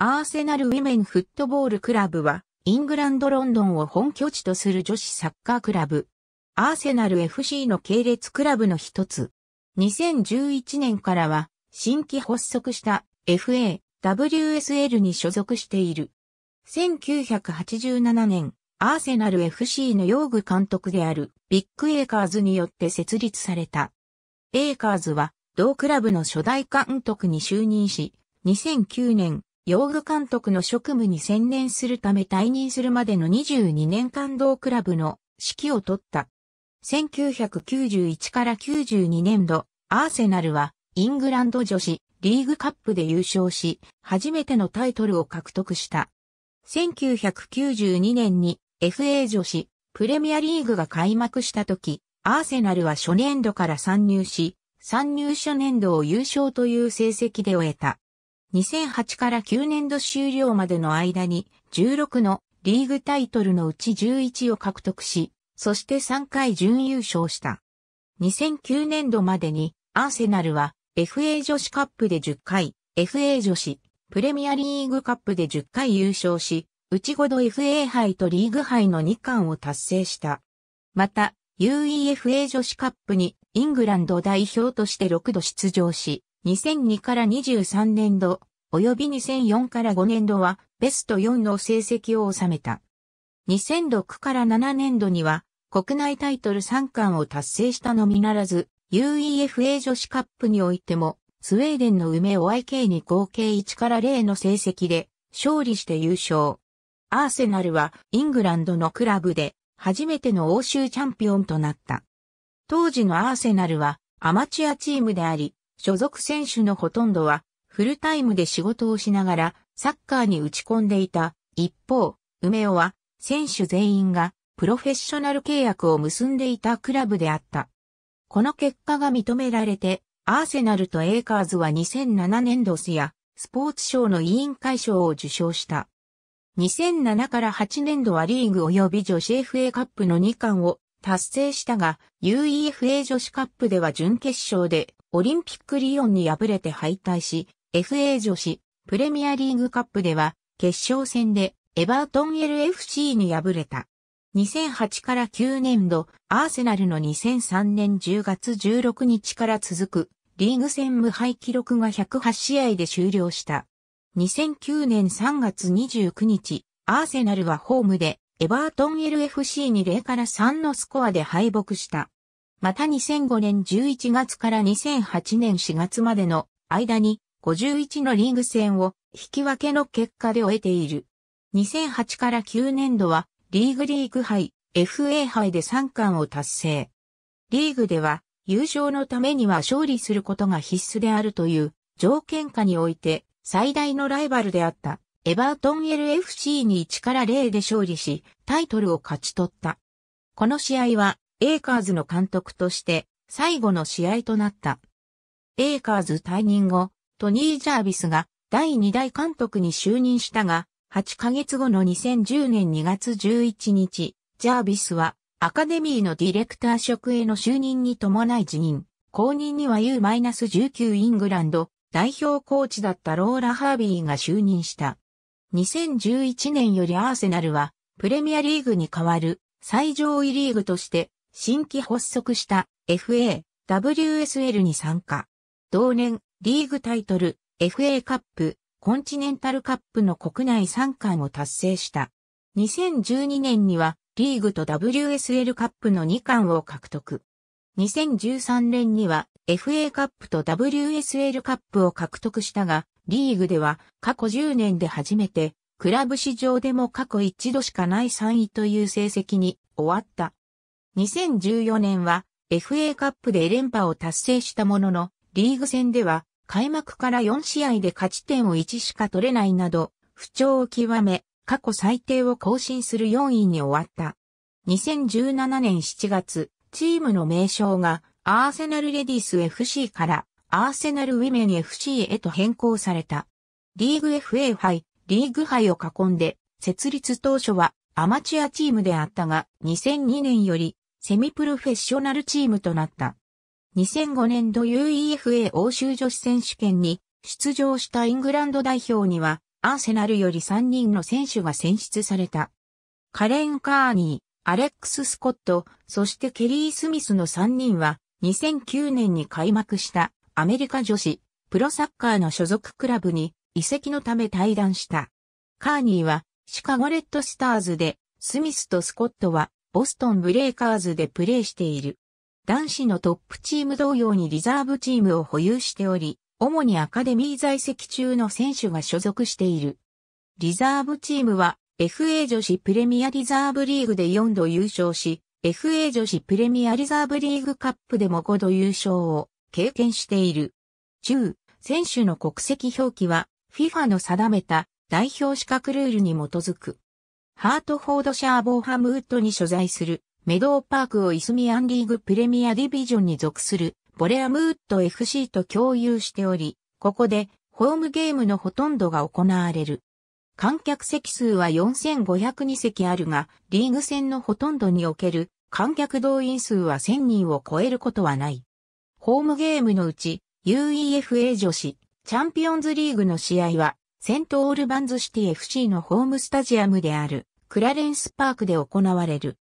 アーセナルウィメンフットボールクラブは、イングランドロンドンを本拠地とする女子サッカークラブ。アーセナル FC の系列クラブの一つ。2011年からは、新規発足した FA、WSL に所属している。1987年、アーセナル FC の用具監督であるビッグエーカーズによって設立された。エーカーズは同クラブの初代監督に就任し、2009年用具監督の職務に専念するため退任するまでの22年間同クラブの指揮を取った。1991から92年度、アーセナルはイングランド女子リーグカップで優勝し、初めてのタイトルを獲得した。1992年に FA 女子プレミアリーグが開幕した時、アーセナルは初年度から参入し、参入初年度を優勝という成績で終えた。2008から9年度終了までの間に16のリーグタイトルのうち11を獲得し、そして3回準優勝した。2009年度までにアーセナルは FA 女子カップで10回、FA 女子プレミアリーグカップで10回優勝し、うち5度 FA 杯とリーグ杯の2冠を達成した。また、UEFA 女子カップにイングランド代表として6度出場し、2002から23年度、及び2004から5年度はベスト4の成績を収めた。2006から7年度には国内タイトル3冠を達成したのみならず、UEFA 女子カップにおいても、スウェーデンの梅を IK に合計1から0の成績で勝利して優勝。アーセナルはイングランドのクラブで初めての欧州チャンピオンとなった。当時のアーセナルはアマチュアチームであり、所属選手のほとんどは、フルタイムで仕事をしながら、サッカーに打ち込んでいた。一方、梅尾は、選手全員が、プロフェッショナル契約を結んでいたクラブであった。この結果が認められて、アーセナルとエイカーズは2007年度スや、スポーツ賞の委員会賞を受賞した。2007から8年度はリーグ及び女子 FA カップの2冠を達成したが、UEFA 女子カップでは準決勝でオリンピックリオンに敗れて敗退し、FA 女子プレミアリーグカップでは決勝戦でエバートン LFC に敗れた。2008から9年度、アーセナルの2003年10月16日から続くリーグ戦無敗記録が108試合で終了した。2009年3月29日、アーセナルはホームでエバートン LFC に0から3のスコアで敗北した。また2005年11月から2008年4月までの間に51のリーグ戦を引き分けの結果で終えている。2008から9年度はリーグリーグ杯、FA 杯で3冠を達成。リーグでは優勝のためには勝利することが必須であるという条件下において最大のライバルであったエバートン LFC に1から0で勝利しタイトルを勝ち取った。この試合はエイカーズの監督として最後の試合となった。エイカーズ退任後、トニー・ジャービスが第2代監督に就任したが、8ヶ月後の2010年2月11日、ジャービスはアカデミーのディレクター職への就任に伴い辞任。後任には U-19 イングランド代表コーチだったローラ・ハービーが就任した。2011年よりアーセナルはプレミアリーグに代わる最上位リーグとして新規発足した FA、WSL に参加。同年、リーグタイトル、FA カップ、コンチネンタルカップの国内3冠を達成した。2012年には、リーグと WSL カップの2冠を獲得。2013年には FA カップと WSL カップを獲得したが、リーグでは過去10年で初めて、クラブ史上でも過去一度しかない3位という成績に終わった。2014年は FA カップで連覇を達成したものの、リーグ戦では開幕から4試合で勝ち点を1しか取れないなど、不調を極め、過去最低を更新する4位に終わった。2017年7月、チームの名称がアーセナルレディス FC からアーセナルウィメン FC へと変更された。リーグ FA 杯、リーグ杯を囲んで、設立当初はアマチュアチームであったが、2002年よりセミプロフェッショナルチームとなった。2005年度 UEFA 欧州女子選手権に出場したイングランド代表には、アーセナルより3人の選手が選出された。カレン・カーニー、アレックス・スコット、そしてケリー・スミスの3人は、2009年に開幕したアメリカ女子プロサッカーの所属クラブに移籍のため退団した。カーニーはシカゴレッドスターズで、スミスとスコットはボストンブレイカーズでプレーしている。男子のトップチーム同様にリザーブチームを保有しており、主にアカデミー在籍中の選手が所属している。リザーブチームは FA 女子プレミアリザーブリーグで4度優勝し、FA 女子プレミアリザーブリーグカップでも5度優勝を経験している。中、選手の国籍表記は FIFA の定めた代表資格ルールに基づく。ハートフォードシャーボーハムウッドに所在するメドーパークをイスミアンリーグプレミアディビジョンに属するボレアムウッド FC と共有しており、ここでホームゲームのほとんどが行われる。観客席数は4502席あるが、リーグ戦のほとんどにおける観客動員数は1000人を超えることはない。ホームゲームのうち UEFA 女子チャンピオンズリーグの試合はセントオールバンズシティ FC のホームスタジアムであるクラレンスパークで行われる。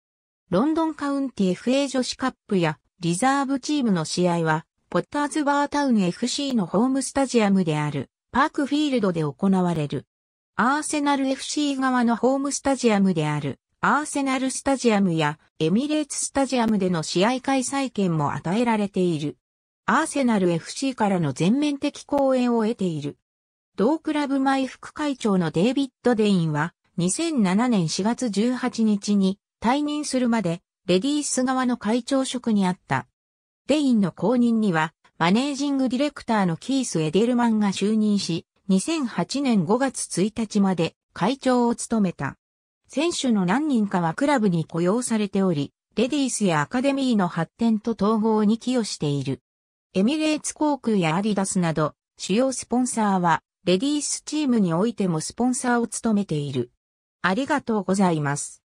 ロンドンカウンティ FA 女子カップやリザーブチームの試合は、ポッターズバータウン FC のホームスタジアムであるパークフィールドで行われる。アーセナル FC 側のホームスタジアムであるアーセナルスタジアムやエミレーツスタジアムでの試合開催権も与えられている。アーセナル FC からの全面的講演を得ている。同クラブ前副会長のデイビッド・デインは、2007年4月18日に退任するまで、レディース側の会長職にあった。デインの後任には、マネージングディレクターのキース・エデルマンが就任し、2008年5月1日まで会長を務めた。選手の何人かはクラブに雇用されており、レディースやアカデミーの発展と統合に寄与している。エミレーツ航空やアディダスなど、主要スポンサーはレディースチームにおいてもスポンサーを務めている。ありがとうございます。